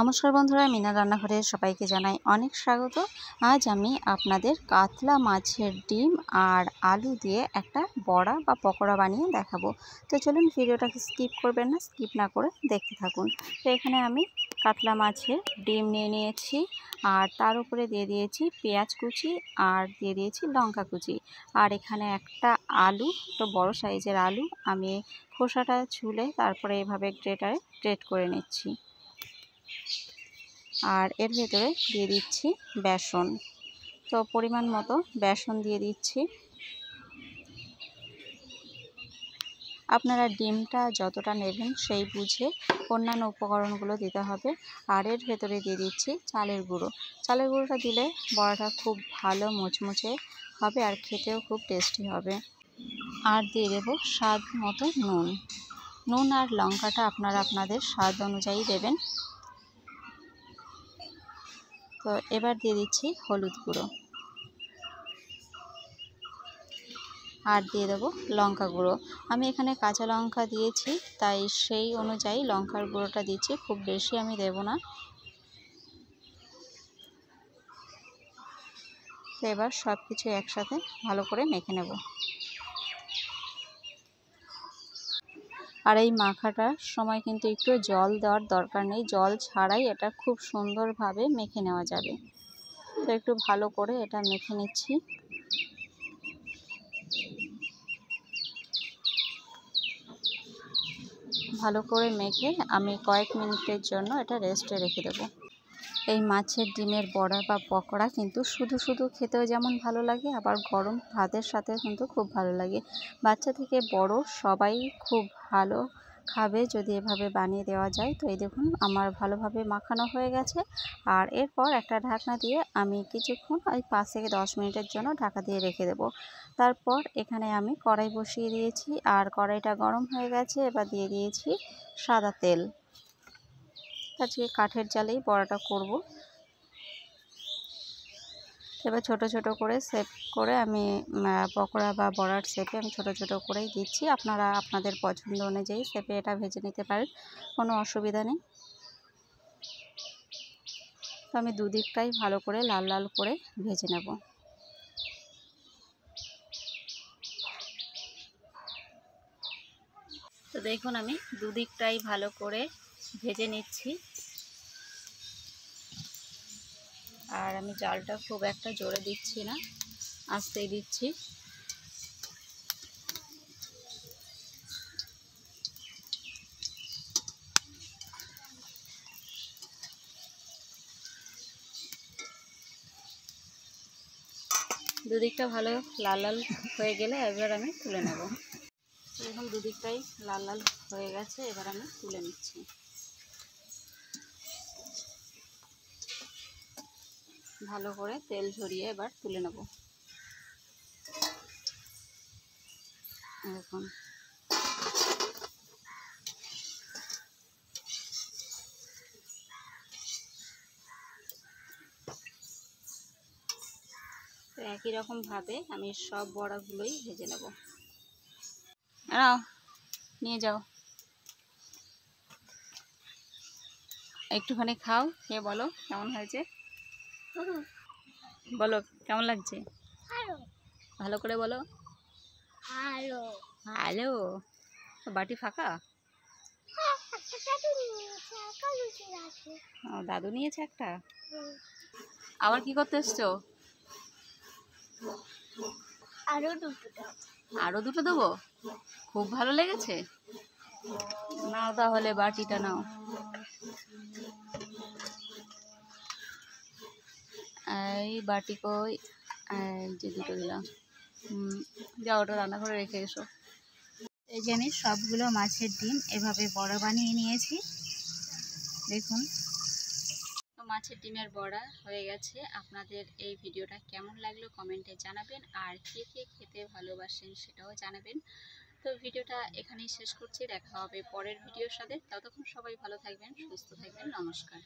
নমস্কার বন্ধুরা মিনা রান্নাঘরে সবাইকে জানাই অনেক স্বাগত আজ আমি আপনাদের কাতলা মাছের ডিম আর আলু দিয়ে একটা বড়া বা পকোড়া বানিয়ে দেখাবো তো চলুন ভিডিওটাকে স্কিপ করবেন না স্কিপ না করে দেখতে থাকুন তো এখানে আমি কাতলা মাছের ডিম নিয়ে নিয়েছি আর তার উপরে দিয়ে দিয়েছি পেঁয়াজ কুচি আর দিয়ে দিয়েছি লঙ্কা কুচি আর এখানে একটা আলু তো বড় সাইজের আলু আমি খোসাটা ছুলে তারপরে এভাবে গ্রেটারে গ্রেট করে নিচ্ছি আর এর ভেতরে দিয়ে দিচ্ছি বেসন তো পরিমাণ মতো বেসন দিয়ে দিচ্ছি আপনারা ডিমটা যতটা নেবেন সেই বুঝে অন্যান্য উপকরণগুলো দিতে হবে আর এর ভেতরে দিয়ে দিচ্ছি চালের গুঁড়ো চালের গুঁড়োটা দিলে বড়াটা খুব ভালো মুচমুচে হবে আর খেতেও খুব টেস্টি হবে আর দিয়ে দেবো স্বাদ মতো নুন নুন আর লঙ্কাটা আপনারা আপনাদের স্বাদ অনুযায়ী দেবেন তো এবার দিয়ে দিচ্ছি হলুদ গুঁড়ো আর দিয়ে দেবো লঙ্কা গুঁড়ো আমি এখানে কাঁচা লঙ্কা দিয়েছি তাই সেই অনুযায়ী লঙ্কার গুঁড়োটা দিচ্ছি খুব বেশি আমি দেব না তো এবার সব কিছু একসাথে ভালো করে মেখে নেব আর এই মাখাটার সময় কিন্তু একটু জল দেওয়ার দরকার নেই জল ছাড়াই এটা খুব সুন্দরভাবে মেখে নেওয়া যাবে তো একটু ভালো করে এটা মেখে নিচ্ছি ভালো করে মেখে আমি কয়েক মিনিটের জন্য এটা রেস্টে রেখে দেবো এই মাছের ডিমের বড়া বা পকোড়া কিন্তু শুধু শুধু খেতেও যেমন ভালো লাগে আবার গরম ভাতের সাথে কিন্তু খুব ভালো লাগে বাচ্চা থেকে বড় সবাই খুব ভালো খাবে যদি এভাবে বানিয়ে দেওয়া যায় তো এই দেখুন আমার ভালোভাবে মাখানো হয়ে গেছে আর এরপর একটা ঢাকনা দিয়ে আমি কিছুক্ষণ ওই পাঁচ থেকে দশ মিনিটের জন্য ঢাকা দিয়ে রেখে দেব তারপর এখানে আমি কড়াই বসিয়ে দিয়েছি আর কড়াইটা গরম হয়ে গেছে এবার দিয়ে দিয়েছি সাদা তেল আজকে কাঠের জালেই বড়াটা করব এবার ছোট ছোট করে সেপ করে আমি পকোড়া বা বড়ার সেপে আমি ছোট ছোট করেই দিচ্ছি আপনারা আপনাদের পছন্দ অনুযায়ী সেপে এটা ভেজে নিতে পারেন কোনো অসুবিধা নেই তো আমি দুদিকটাই ভালো করে লাল লাল করে ভেজে নেব তো দেখুন আমি দুদিকটাই ভালো করে ভেজে নিচ্ছি আর আমি জালটা খুব একটা জোরে দিচ্ছি না আস্তেই দিচ্ছি দুদিকটা ভালো লাল লাল হয়ে গেলে এবার আমি তুলে নেব একদম দুদিকটাই লাল লাল হয়ে গেছে এবার আমি তুলে নিচ্ছি ভালো করে তেল ঝরিয়ে এবার তুলে নেব এরকম তো একই ভাবে আমি সব বড়াগুলোই ভেজে নেব নাও নিয়ে যাও একটুখানি খাও খেয়ে বলো কেমন হয়েছে বলো কেমন লাগছে ভালো করে বলো হ্যালো বাটি ফাঁকা দাদু নিয়েছে একটা আবার কি করতে এসছো আরো দুটো আরো দুটো দেবো খুব ভালো লেগেছে নাও তাহলে বাটিটা নাও এই বাটি কই যে দুটো দিলাম যা ওটা রান্না করে রেখে এসো এই জানিস সবগুলো মাছের ডিম এভাবে বড় বানিয়ে নিয়েছি দেখুন মাছের ডিমের বড়া হয়ে গেছে আপনাদের এই ভিডিওটা কেমন লাগলো কমেন্টে জানাবেন আর কে কে খেতে ভালোবাসেন সেটাও জানাবেন তো ভিডিওটা এখানেই শেষ করছি দেখা হবে পরের ভিডিওর সাথে ততক্ষণ সবাই ভালো থাকবেন সুস্থ থাকবেন নমস্কার